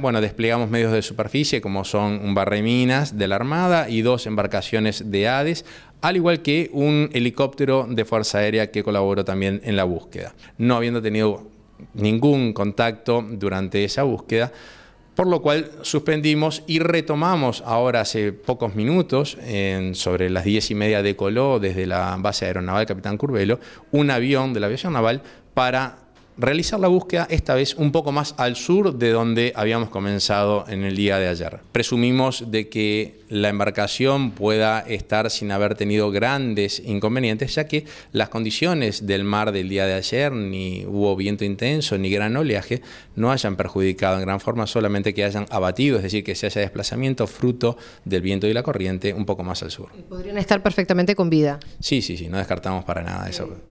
Bueno, desplegamos medios de superficie como son un barreminas de la Armada y dos embarcaciones de Hades, al igual que un helicóptero de Fuerza Aérea que colaboró también en la búsqueda. No habiendo tenido ningún contacto durante esa búsqueda, por lo cual suspendimos y retomamos ahora hace pocos minutos, sobre las diez y media Coló, desde la base aeronaval Capitán Curvelo, un avión de la aviación naval para realizar la búsqueda esta vez un poco más al sur de donde habíamos comenzado en el día de ayer. Presumimos de que la embarcación pueda estar sin haber tenido grandes inconvenientes, ya que las condiciones del mar del día de ayer, ni hubo viento intenso, ni gran oleaje, no hayan perjudicado en gran forma, solamente que hayan abatido, es decir, que se haya desplazamiento fruto del viento y la corriente un poco más al sur. Podrían estar perfectamente con vida. Sí, sí, sí, no descartamos para nada eso.